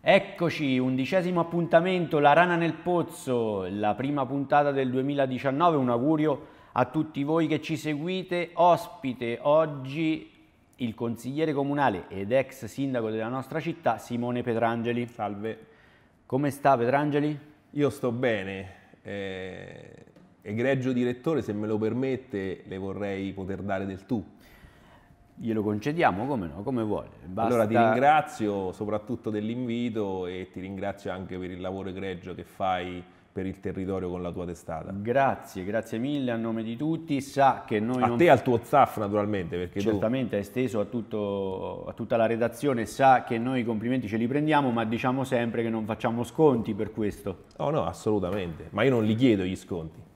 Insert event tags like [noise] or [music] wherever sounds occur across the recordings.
Eccoci, undicesimo appuntamento, La Rana nel Pozzo, la prima puntata del 2019, un augurio a tutti voi che ci seguite. Ospite oggi il consigliere comunale ed ex sindaco della nostra città, Simone Petrangeli. Salve. Come sta Petrangeli? Io sto bene, eh, egregio direttore, se me lo permette le vorrei poter dare del tu. Glielo concediamo, come no, come vuole. Basta... Allora ti ringrazio soprattutto dell'invito e ti ringrazio anche per il lavoro egregio che fai per il territorio con la tua testata. Grazie, grazie mille a nome di tutti. Sa che noi a non... te e al tuo staff naturalmente, perché certamente tu... è esteso a, tutto, a, tutta la redazione, sa che noi i complimenti ce li prendiamo, ma diciamo sempre che non facciamo sconti per questo. No, oh, no, assolutamente, ma io non li chiedo gli sconti.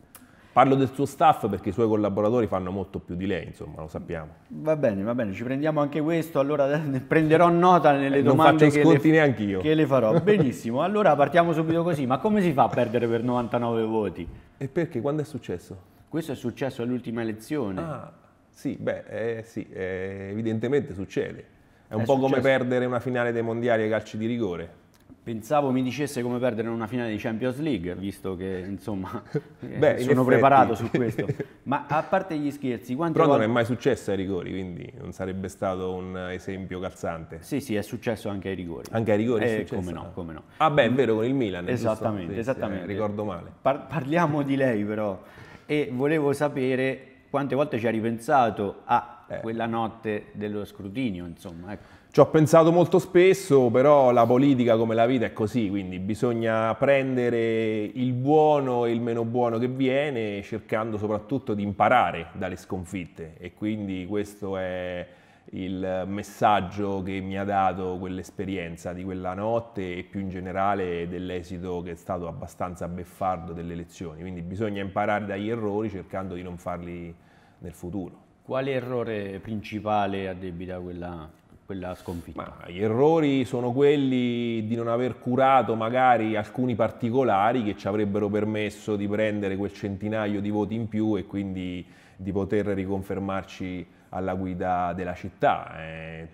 Parlo del suo staff perché i suoi collaboratori fanno molto più di lei, insomma, lo sappiamo. Va bene, va bene, ci prendiamo anche questo, allora [laughs] prenderò nota nelle eh, domande che le, che le farò. [laughs] Benissimo, allora partiamo subito così, ma come si fa a perdere per 99 voti? E perché? Quando è successo? Questo è successo all'ultima elezione. Ah, sì, beh, eh, sì, eh, evidentemente succede. È un è po' successo. come perdere una finale dei mondiali ai calci di rigore. Pensavo mi dicesse come perdere una finale di Champions League, visto che insomma [laughs] Beh, eh, sono in preparato su [laughs] questo. Ma a parte gli scherzi, quante Però volte... non è mai successo ai rigori, quindi non sarebbe stato un esempio calzante. Sì, sì, è successo anche ai rigori. Anche ai rigori eh, Come no, come no. Ah beh, è vero, con il Milan. Esattamente, giusto? esattamente. Eh, ricordo male. Par- parliamo di lei però. E volevo sapere quante volte ci ha ripensato a eh. quella notte dello scrutinio, insomma, ecco. Ci ho pensato molto spesso, però la politica come la vita è così, quindi bisogna prendere il buono e il meno buono che viene, cercando soprattutto di imparare dalle sconfitte. E quindi questo è il messaggio che mi ha dato quell'esperienza di quella notte e più in generale dell'esito che è stato abbastanza beffardo delle elezioni. Quindi bisogna imparare dagli errori cercando di non farli nel futuro. Quale errore principale addebita quella quella sconfitta? Ma gli errori sono quelli di non aver curato magari alcuni particolari che ci avrebbero permesso di prendere quel centinaio di voti in più e quindi di poter riconfermarci alla guida della città. Eh,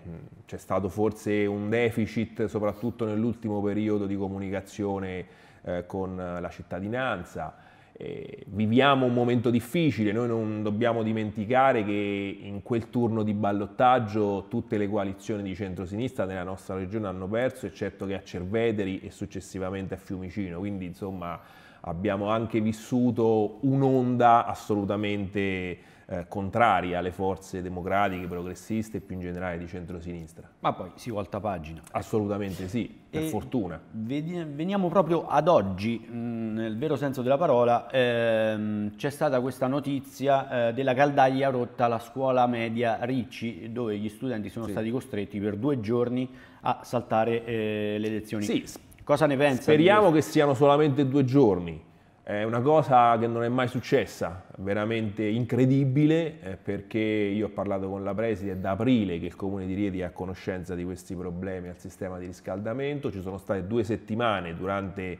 c'è stato forse un deficit soprattutto nell'ultimo periodo di comunicazione eh, con la cittadinanza. Eh, viviamo un momento difficile, noi non dobbiamo dimenticare che in quel turno di ballottaggio tutte le coalizioni di centrosinistra nella nostra regione hanno perso, eccetto che a Cerveteri e successivamente a Fiumicino, quindi insomma abbiamo anche vissuto un'onda assolutamente eh, contrari alle forze democratiche, progressiste e più in generale di centrosinistra. Ma poi si volta pagina. Assolutamente sì, per e fortuna. Veniamo proprio ad oggi, mm, nel vero senso della parola, ehm, c'è stata questa notizia eh, della caldaia rotta alla scuola media Ricci, dove gli studenti sono sì. stati costretti per due giorni a saltare eh, le lezioni. Sì. Cosa ne pensa? Speriamo che siano solamente due giorni, è una cosa che non è mai successa, veramente incredibile, eh, perché io ho parlato con la Preside da aprile che il Comune di Rieti è a conoscenza di questi problemi al sistema di riscaldamento, ci sono state due settimane durante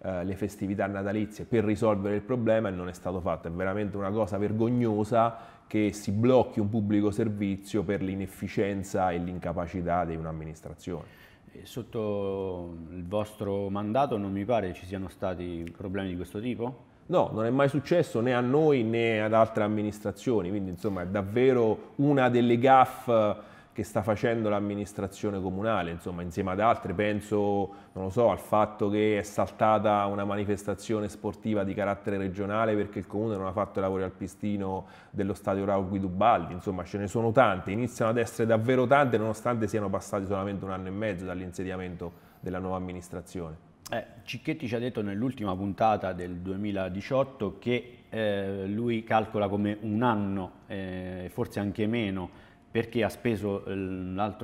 eh, le festività natalizie per risolvere il problema e non è stato fatto. È veramente una cosa vergognosa che si blocchi un pubblico servizio per l'inefficienza e l'incapacità di un'amministrazione. Sotto il vostro mandato non mi pare ci siano stati problemi di questo tipo? No, non è mai successo né a noi né ad altre amministrazioni, quindi insomma è davvero una delle gaffe che sta facendo l'amministrazione comunale, insomma, insieme ad altre, penso, non so, al fatto che è saltata una manifestazione sportiva di carattere regionale perché il comune non ha fatto i lavori al pistino dello stadio Raul Guidubaldi, insomma, ce ne sono tante, iniziano ad essere davvero tante nonostante siano passati solamente un anno e mezzo dall'insediamento della nuova amministrazione. Eh, Cicchetti ci ha detto nell'ultima puntata del 2018 che eh, lui calcola come un anno, eh, forse anche meno, perché ha speso ehm,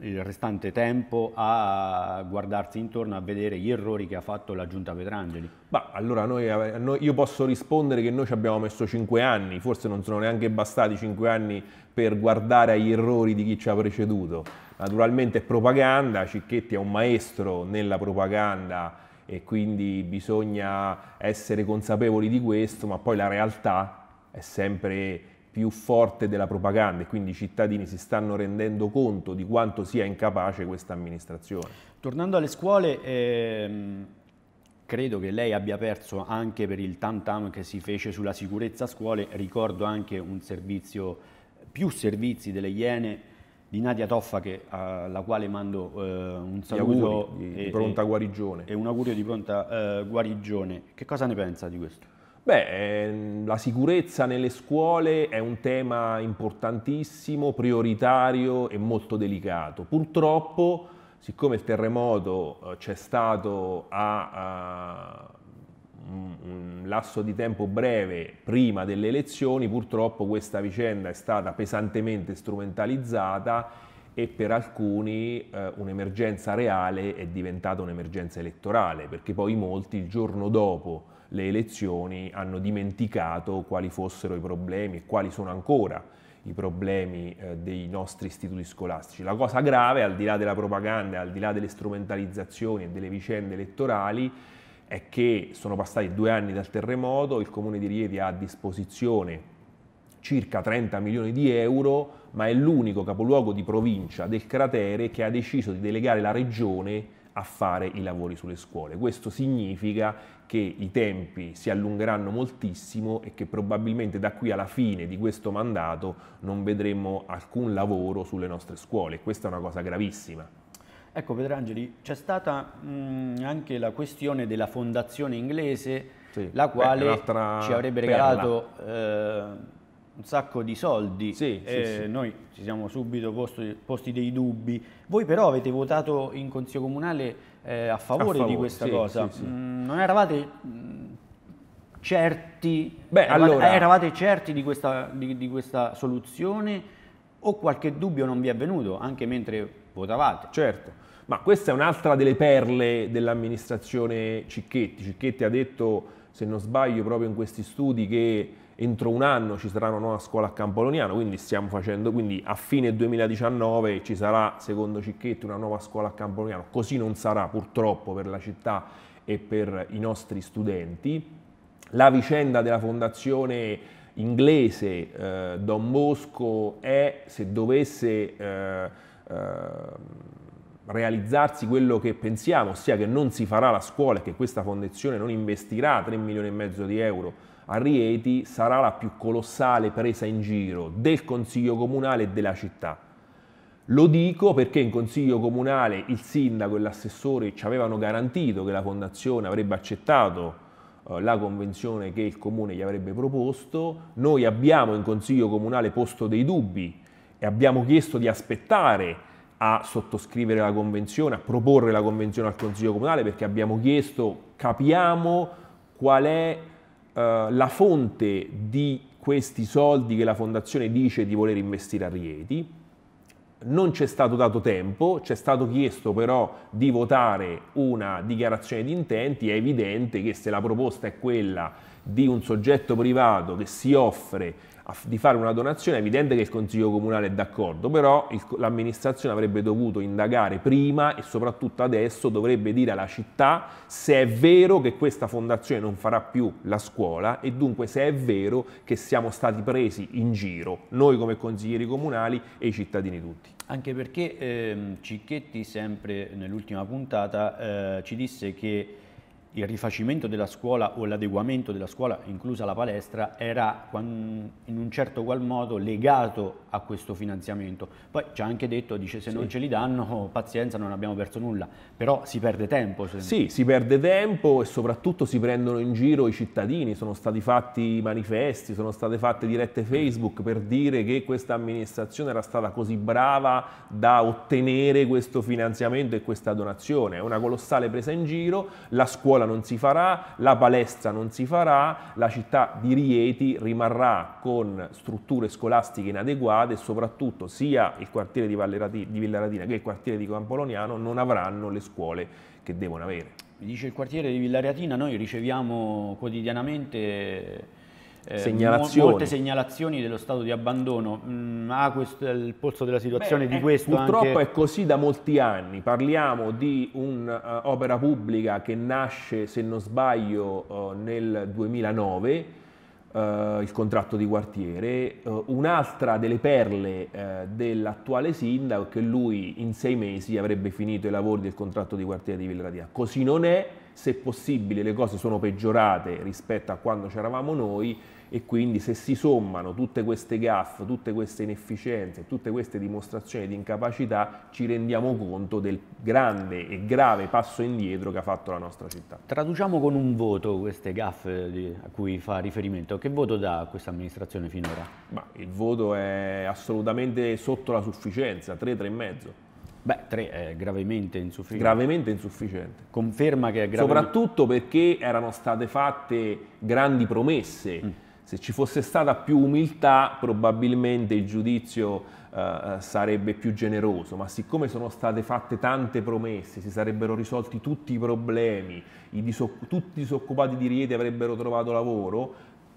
il restante tempo a guardarsi intorno, a vedere gli errori che ha fatto la giunta Petrangeli. Ma allora noi, noi, io posso rispondere che noi ci abbiamo messo cinque anni, forse non sono neanche bastati cinque anni per guardare agli errori di chi ci ha preceduto. Naturalmente è propaganda, Cicchetti è un maestro nella propaganda e quindi bisogna essere consapevoli di questo, ma poi la realtà è sempre più forte della propaganda e quindi i cittadini si stanno rendendo conto di quanto sia incapace questa amministrazione. Tornando alle scuole, ehm, credo che lei abbia perso anche per il tam tam che si fece sulla sicurezza a scuole, ricordo anche un servizio, più servizi delle Iene di Nadia Toffa che, alla quale mando eh, un saluto auguri, di, e, di pronta guarigione. E un augurio di pronta eh, guarigione. Che cosa ne pensa di questo? Beh, ehm, la sicurezza nelle scuole è un tema importantissimo, prioritario e molto delicato. Purtroppo, siccome il terremoto eh, c'è stato a, uh, un lasso di tempo breve prima delle elezioni, purtroppo questa vicenda è stata pesantemente strumentalizzata e per alcuni eh, un'emergenza reale è diventata un'emergenza elettorale, perché poi molti il giorno dopo le elezioni hanno dimenticato quali fossero i problemi e quali sono ancora i problemi eh, dei nostri istituti scolastici. La cosa grave, al di là della propaganda, al di là delle strumentalizzazioni e delle vicende elettorali, è che sono passati due anni dal terremoto, il comune di Rieti ha a disposizione circa 30 milioni di euro, ma è l'unico capoluogo di provincia del cratere che ha deciso di delegare la regione a fare i lavori sulle scuole. Questo significa che i tempi si allungheranno moltissimo e che probabilmente da qui alla fine di questo mandato non vedremo alcun lavoro sulle nostre scuole. Questa è una cosa gravissima. Ecco Petrangeli, c'è stata mh, mm, anche la questione della fondazione inglese, sì. la quale ci avrebbe regalato... Eh, un sacco di soldi. Sì, eh, sì, sì. Noi ci siamo subito posti, posti, dei dubbi. Voi però avete votato in Consiglio Comunale eh, a, favore a, favore di questa cosa. Mm, non eravate mm, certi, Beh, eravate, allora... eravate certi di questa, di, di questa soluzione o qualche dubbio non vi è venuto anche mentre votavate? Certo. Ma questa è un'altra delle perle dell'amministrazione Cicchetti. Cicchetti ha detto, se non sbaglio, proprio in questi studi che entro un anno ci sarà una nuova scuola a Campoloniano, quindi stiamo facendo, quindi a fine 2019 ci sarà, secondo Cicchetti, una nuova scuola a Campoloniano. così non sarà purtroppo per la città e per i nostri studenti. La vicenda della fondazione inglese eh, Don Bosco è, se dovesse... Eh, eh, realizzarsi quello che pensiamo, ossia che non si farà la scuola e che questa fondazione non investirà 3 milioni e mezzo di euro a Rieti sarà la più colossale presa in giro del Consiglio Comunale e della città. Lo dico perché in Consiglio Comunale il sindaco e l'assessore ci avevano garantito che la Fondazione avrebbe accettato eh, la convenzione che il Comune gli avrebbe proposto. Noi abbiamo in Consiglio Comunale posto dei dubbi e abbiamo chiesto di aspettare a sottoscrivere la convenzione, a proporre la convenzione al Consiglio Comunale perché abbiamo chiesto, capiamo qual è eh, la fonte di questi soldi che la fondazione dice di voler investire a Rieti, non c'è stato dato tempo, c'è stato chiesto però di votare una dichiarazione di intenti, è evidente che se la proposta è quella di un soggetto privato che si offre di fare una donazione, è evidente che il Consiglio Comunale è d'accordo, però l'amministrazione avrebbe dovuto indagare prima e soprattutto adesso dovrebbe dire alla città se è vero che questa fondazione non farà più la scuola e dunque se è vero che siamo stati presi in giro, noi come consiglieri comunali e i cittadini tutti. Anche perché ehm, Cicchetti sempre nell'ultima puntata eh, ci disse che il rifacimento della scuola o l'adeguamento della scuola, inclusa la palestra, era in un certo qual modo legato a questo finanziamento. Poi ci ha anche detto, dice se sì. non ce li danno, [laughs] pazienza, non abbiamo perso nulla, però si perde tempo. Se... Sì, si perde tempo e soprattutto si prendono in giro i cittadini, sono stati fatti manifesti, sono state fatte dirette Facebook per dire che questa amministrazione era stata così brava da ottenere questo finanziamento e questa donazione. È una colossale presa in giro, la scuola non si farà, la palestra non si farà, la città di Rieti rimarrà con strutture scolastiche inadeguate e soprattutto sia il quartiere di, Vallerati, di Villa Ratina che il quartiere di Campoloniano non avranno le scuole che devono avere. Mi dice il quartiere di Villa Reatina, noi riceviamo quotidianamente eh, segnalazioni. molte segnalazioni dello stato di abbandono. Mm, ah, questo il polso della situazione Beh, di eh, questo. Purtroppo anche... è così da molti anni. Parliamo di un'opera eh, uh, pubblica che nasce, se non sbaglio, uh, nel 2009. Uh, il contratto di quartiere, un'altra delle perle dell'attuale sindaco che lui in sei mesi avrebbe finito i lavori del contratto di quartiere di Villaradia. Così non è, se possibile le cose sono peggiorate rispetto a quando c'eravamo noi e quindi se si sommano tutte queste gaffe, tutte queste inefficienze, tutte queste dimostrazioni di incapacità ci rendiamo conto del grande e grave passo indietro che ha fatto la nostra città. Traduciamo con un voto queste gaffe a cui fa riferimento. Che voto dà questa amministrazione finora? Ma il voto è assolutamente sotto la sufficienza, 3, 3,5. Beh, 3 è gravemente insufficiente. Gravemente insufficiente. Conferma che è gravemente... Soprattutto perché erano state fatte grandi promesse. Mm se ci fosse stata più umiltà probabilmente il giudizio eh, eh, sarebbe più generoso, ma siccome sono state fatte tante promesse, si sarebbero risolti tutti i problemi, i tutti i disoccupati di Rieti avrebbero trovato lavoro,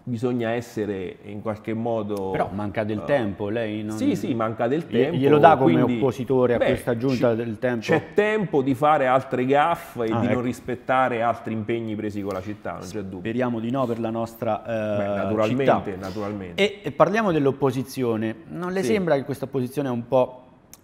bisogna essere in qualche modo... Però manca del uh, tempo, lei non... Sì, sì, manca del tempo. Glielo dà come quindi, oppositore a beh, questa giunta del tempo? C'è tempo di fare altre gaffe e ah, di ecco. non rispettare altri impegni presi con la città, non c'è dubbio. Speriamo di no per la nostra uh, beh, naturalmente, città. Naturalmente, e, e, parliamo dell'opposizione. Non le sì. sembra che questa opposizione è un po',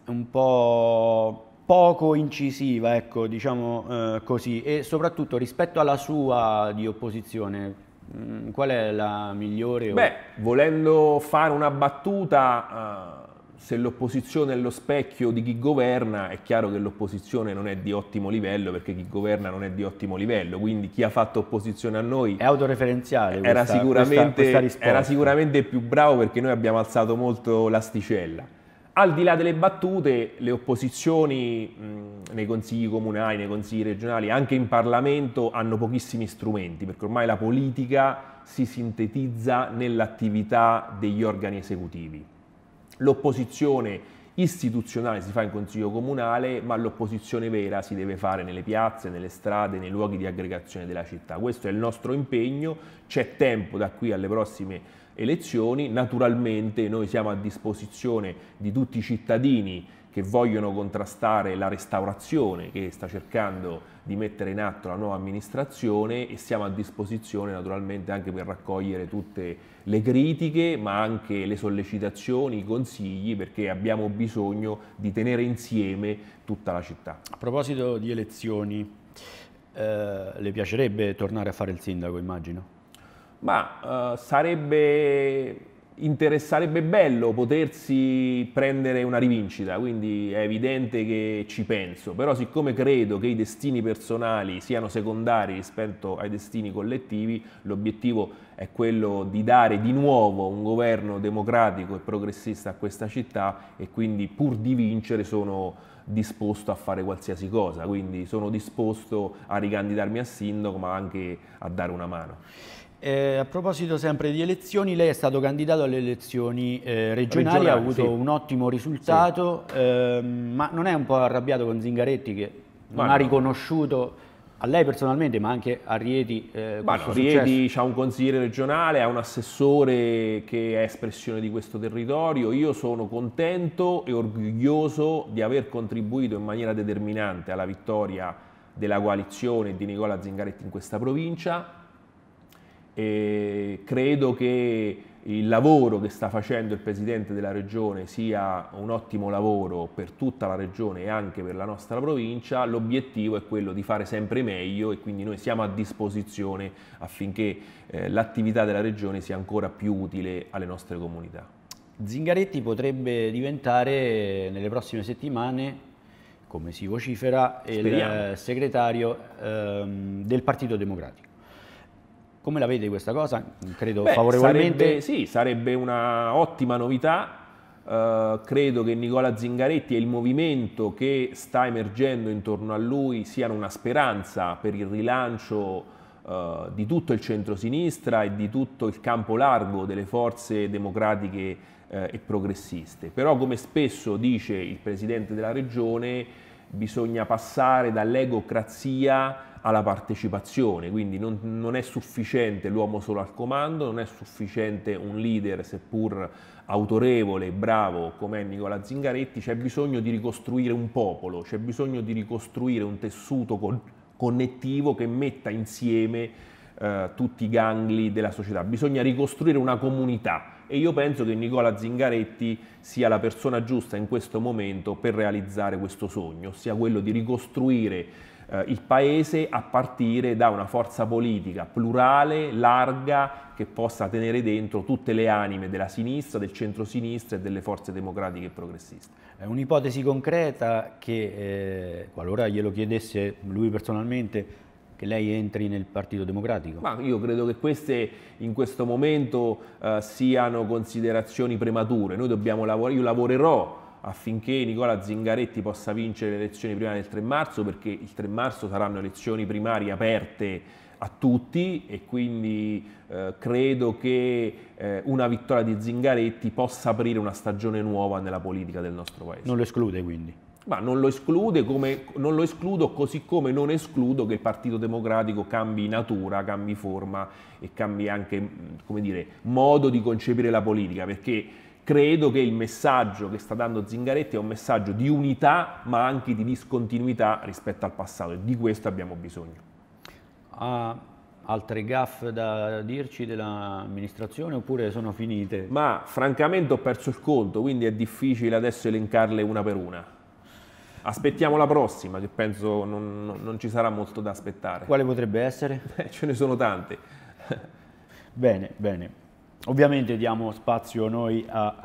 un po poco incisiva, ecco, diciamo uh, così, e soprattutto rispetto alla sua di opposizione, Mm, qual è la migliore? Beh, volendo fare una battuta, eh, se l'opposizione è lo specchio di chi governa, è chiaro che l'opposizione non è di ottimo livello perché chi governa non è di ottimo livello, quindi chi ha fatto opposizione a noi... È autoreferenziale era questa, sicuramente, questa, questa Era sicuramente più bravo perché noi abbiamo alzato molto l'asticella al di là delle battute, le opposizioni mh, nei consigli comunali, nei consigli regionali, anche in Parlamento hanno pochissimi strumenti, perché ormai la politica si sintetizza nell'attività degli organi esecutivi. L'opposizione istituzionale si fa in consiglio comunale, ma l'opposizione vera si deve fare nelle piazze, nelle strade, nei luoghi di aggregazione della città. Questo è il nostro impegno, c'è tempo da qui alle prossime elezioni. Naturalmente noi siamo a disposizione di tutti i cittadini che vogliono contrastare la restaurazione che sta cercando di mettere in atto la nuova amministrazione e siamo a disposizione naturalmente anche per raccogliere tutte le critiche ma anche le sollecitazioni, i consigli perché abbiamo bisogno di tenere insieme tutta la città. A proposito di elezioni, eh, le piacerebbe tornare a fare il sindaco immagino? ma eh, sarebbe interesserebbe bello potersi prendere una rivincita, quindi è evidente che ci penso, però siccome credo che i destini personali siano secondari rispetto ai destini collettivi, l'obiettivo è quello di dare di nuovo un governo democratico e progressista a questa città e quindi pur di vincere sono disposto a fare qualsiasi cosa, quindi sono disposto a ricandidarmi a sindaco ma anche a dare una mano. Eh, a proposito sempre di elezioni, lei è stato candidato alle elezioni eh, regionali, regionali, ha avuto sì. un ottimo risultato, sì. ehm, ma non è un po' arrabbiato con Zingaretti che ma non no. ha riconosciuto a lei personalmente, ma anche a Rieti. Eh, ma no, Rieti ha un consigliere regionale, ha un assessore che è espressione di questo territorio. Io sono contento e orgoglioso di aver contribuito in maniera determinante alla vittoria della coalizione di Nicola Zingaretti in questa provincia e credo che il lavoro che sta facendo il Presidente della Regione sia un ottimo lavoro per tutta la Regione e anche per la nostra provincia, l'obiettivo è quello di fare sempre meglio e quindi noi siamo a disposizione affinché eh, l'attività della Regione sia ancora più utile alle nostre comunità. Zingaretti potrebbe diventare nelle prossime settimane come si vocifera, Speriamo. il segretario ehm, del Partito Democratico. Come la vede questa cosa? Credo Beh, favorevolmente. Sarebbe, sì, sarebbe una ottima novità. Uh, credo che Nicola Zingaretti e il movimento che sta emergendo intorno a lui siano una speranza per il rilancio Uh, di tutto il centrosinistra e di tutto il campo largo delle forze democratiche uh, e progressiste. Però come spesso dice il Presidente della Regione bisogna passare dall'egocrazia alla partecipazione, quindi non, non, è sufficiente l'uomo solo al comando, non è sufficiente un leader seppur autorevole, e bravo come è Nicola Zingaretti, c'è bisogno di ricostruire un popolo, c'è bisogno di ricostruire un tessuto con, connettivo che metta insieme eh, tutti i gangli della società, bisogna ricostruire una comunità e io penso che Nicola Zingaretti sia la persona giusta in questo momento per realizzare questo sogno, ossia quello di ricostruire eh, il Paese a partire da una forza politica plurale, larga, che possa tenere dentro tutte le anime della sinistra, del centrosinistra e delle forze democratiche e progressiste. È un'ipotesi concreta che, eh, qualora glielo chiedesse lui personalmente, che lei entri nel Partito Democratico? Ma io credo che queste in questo momento eh, siano considerazioni premature. Noi dobbiamo lavorare, io lavorerò affinché Nicola Zingaretti possa vincere le elezioni primarie del 3 marzo, perché il 3 marzo saranno elezioni primarie aperte a tutti e quindi eh, credo che eh, una vittoria di Zingaretti possa aprire una stagione nuova nella politica del nostro paese. Non lo esclude quindi? Ma non lo, esclude come, non lo escludo così come non escludo che il Partito Democratico cambi natura, cambi forma e cambi anche dire, modo di concepire la politica, perché credo che il messaggio che sta dando Zingaretti è un messaggio di unità ma anche di discontinuità rispetto al passato e di questo abbiamo bisogno. Ha altre gaffe da dirci dell'amministrazione oppure sono finite? Ma francamente ho perso il conto, quindi è difficile adesso elencarle una per una. Aspettiamo la prossima, che penso non, non ci sarà molto da aspettare. Quale potrebbe essere? Eh, [laughs] ce ne sono tante. bene, bene. Ovviamente diamo spazio noi a,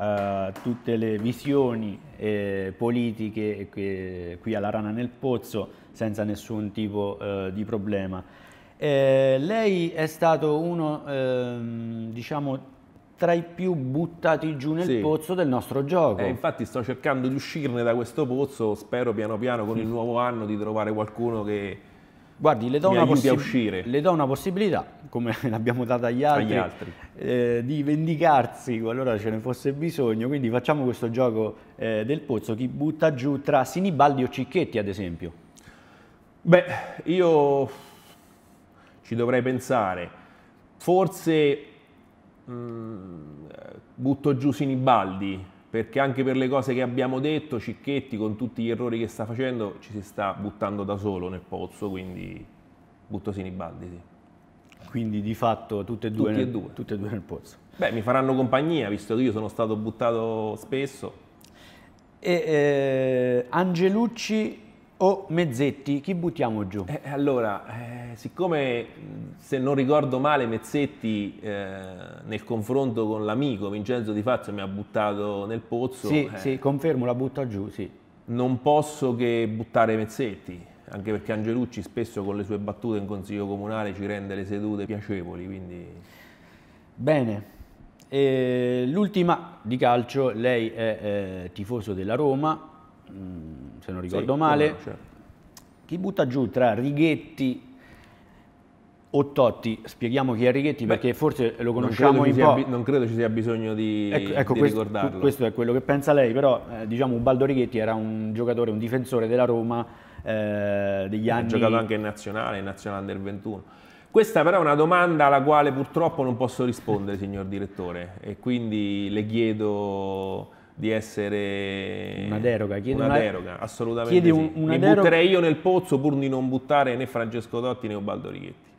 a tutte le visioni eh, politiche che, qui alla Rana nel Pozzo senza nessun tipo eh, di problema. Eh, lei è stato uno, ehm, diciamo, tra i più buttati giù nel sì. pozzo del nostro gioco. Eh, infatti sto cercando di uscirne da questo pozzo, spero piano piano con il nuovo anno di trovare qualcuno che Guardi, le do, una, possi- le do una possibilità, come [laughs] l'abbiamo data agli altri, agli altri. Eh, di vendicarsi qualora ce ne fosse bisogno. Quindi facciamo questo gioco eh, del pozzo, chi butta giù tra Sinibaldi o Cicchetti, ad esempio. Beh, io ci dovrei pensare. Forse mh, mm, butto giù Sinibaldi, perché anche per le cose che abbiamo detto Cicchetti con tutti gli errori che sta facendo ci si sta buttando da solo nel pozzo, quindi butto Sinibaldi sì. Quindi di fatto tutte e, due, e nel, due. tutte e due nel pozzo. Beh, mi faranno compagnia visto che io sono stato buttato spesso. E, eh, Angelucci o Mezzetti, chi buttiamo giù? Eh, allora, eh, siccome se non ricordo male Mezzetti eh, nel confronto con l'amico Vincenzo Di Fazio mi ha buttato nel pozzo. Sì, eh, sì, confermo, la butta giù, sì. Non posso che buttare Mezzetti, anche perché Angelucci spesso con le sue battute in consiglio comunale ci rende le sedute piacevoli, quindi... Bene. Eh, l'ultima di calcio, lei è eh, tifoso della Roma, se non ricordo sì, male, no, certo. chi butta giù tra Righetti o Totti, spieghiamo chi è Righetti Beh, perché forse lo conosciamo in po'. Non credo ci sia bisogno di, ecco, ecco di questo, ricordarlo. Questo è quello che pensa lei, però eh, diciamo Ubaldo Righetti era un giocatore, un difensore della Roma eh, degli anni... Ha giocato anche in nazionale, in nazionale del 21. Questa però è una domanda alla quale purtroppo non posso rispondere, signor direttore, e quindi le chiedo di essere una deroga, chiedi una, una deroga, assolutamente chiedi un, sì. una Mi deroga... butterei io nel pozzo pur di non buttare né Francesco Dotti né Ubaldo Righetti.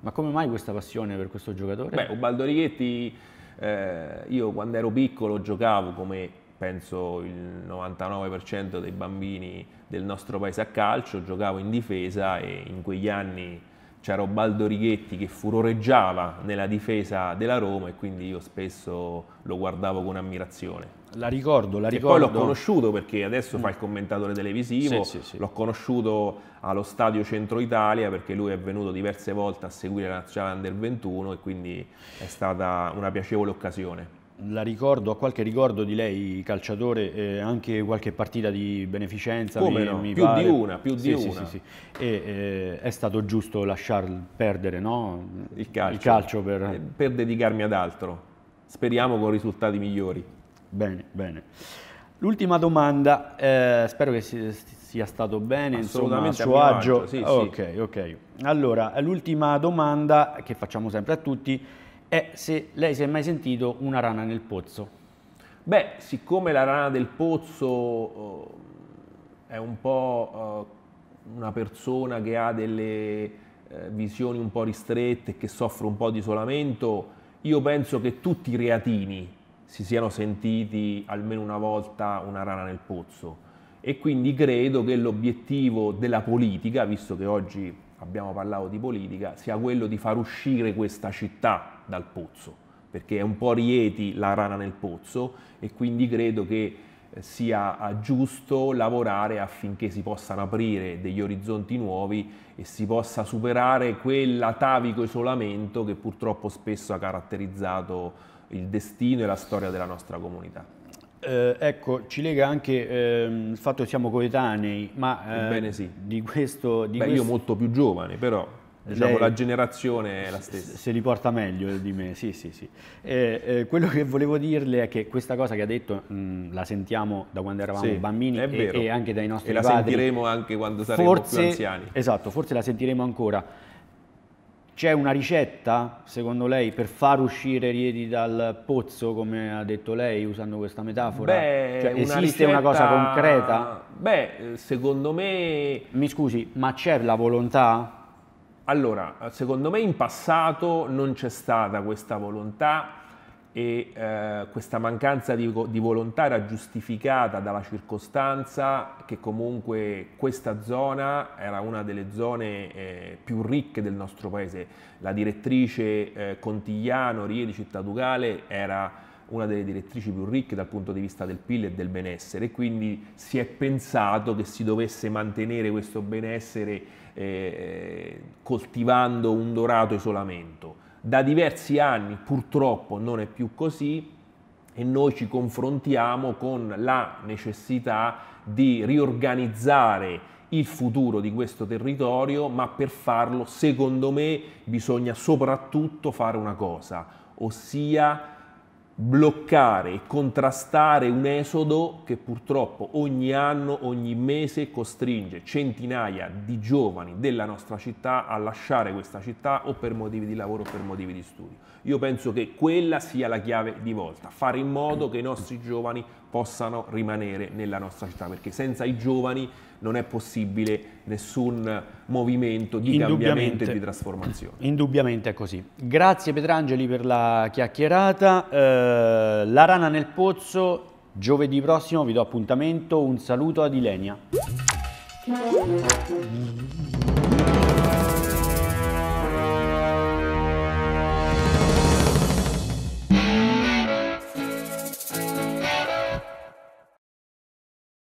Ma come mai questa passione per questo giocatore? Beh, Ubaldo Righetti eh, io quando ero piccolo giocavo come penso il 99% dei bambini del nostro paese a calcio, giocavo in difesa e in quegli anni c'era Ubaldo Righetti che furoreggiava nella difesa della Roma e quindi io spesso lo guardavo con ammirazione. La ricordo, la ricordo. E poi l'ho conosciuto perché adesso mm. fa il mm. commentatore televisivo, sì, sì, sì. l'ho conosciuto allo Stadio Centro Italia perché lui è venuto diverse volte a seguire la nazionale Under 21 e quindi è stata una piacevole occasione. La ricordo, ho qualche ricordo di lei calciatore, eh, anche qualche partita di beneficenza. Come mi, no? mi più pare. di una, più di sì, una. Sì, sì, e, eh, è stato giusto lasciar perdere no? il calcio, il calcio per... Eh, per dedicarmi ad altro. Speriamo con risultati migliori. Bene, bene. L'ultima domanda, eh, spero che si, sia stato bene, insomma, a suo agio. agio sì, ok, sì. ok. Allora, l'ultima domanda che facciamo sempre a tutti è se lei si è mai sentito una rana nel pozzo. Beh, siccome la rana del pozzo eh, è un po' eh, una persona che ha delle eh, visioni un po' ristrette, che soffre un po' di isolamento, io penso che tutti i reatini si siano sentiti almeno una volta una rana nel pozzo e quindi credo che l'obiettivo della politica, visto che oggi abbiamo parlato di politica, sia quello di far uscire questa città dal pozzo, perché è un po' rieti la rana nel pozzo e quindi credo che eh, sia eh, giusto lavorare affinché si possano aprire degli orizzonti nuovi e si possa superare quell'atavico isolamento che purtroppo spesso ha caratterizzato il destino e la storia della nostra comunità. Eh, ecco, ci lega anche eh, il fatto che siamo coetanei, ma eh, sì. di questo... Di Beh, questo... io molto più giovane, però diciamo, Lei... la generazione è la stessa. Se li porta meglio di me, sì, sì, sì. Eh, eh, quello che volevo dirle è che questa cosa che ha detto mh, mm, la sentiamo da quando eravamo sì, bambini e, e, anche dai nostri padri. E la padri. sentiremo anche quando saremo forse, più anziani. Esatto, forse la sentiremo ancora. C'è una ricetta, secondo lei, per far uscire Riedi dal pozzo, come ha detto lei, usando questa metafora? Beh, cioè, una esiste ricetta... una cosa concreta? Beh, secondo me... Mi scusi, ma c'è la volontà? Allora, secondo me in passato non c'è stata questa volontà e eh, questa mancanza di, di, volontà era giustificata dalla circostanza che comunque questa zona era una delle zone eh, più ricche del nostro paese. La direttrice eh, Contigliano, Riedi, Cittadugale era una delle direttrici più ricche dal punto di vista del PIL e del benessere, quindi si è pensato che si dovesse mantenere questo benessere eh, coltivando un dorato isolamento da diversi anni purtroppo non è più così e noi ci confrontiamo con la necessità di riorganizzare il futuro di questo territorio, ma per farlo secondo me bisogna soprattutto fare una cosa, ossia bloccare e contrastare un esodo che purtroppo ogni anno, ogni mese costringe centinaia di giovani della nostra città a lasciare questa città o per motivi di lavoro o per motivi di studio. Io penso che quella sia la chiave di volta, fare in modo che i nostri giovani possano rimanere nella nostra città, perché senza i giovani non è possibile nessun movimento di cambiamento e di trasformazione. Indubbiamente è così. Grazie Petrangeli per la chiacchierata. Eh, la rana nel pozzo, giovedì prossimo vi do appuntamento, un saluto ad Ilenia.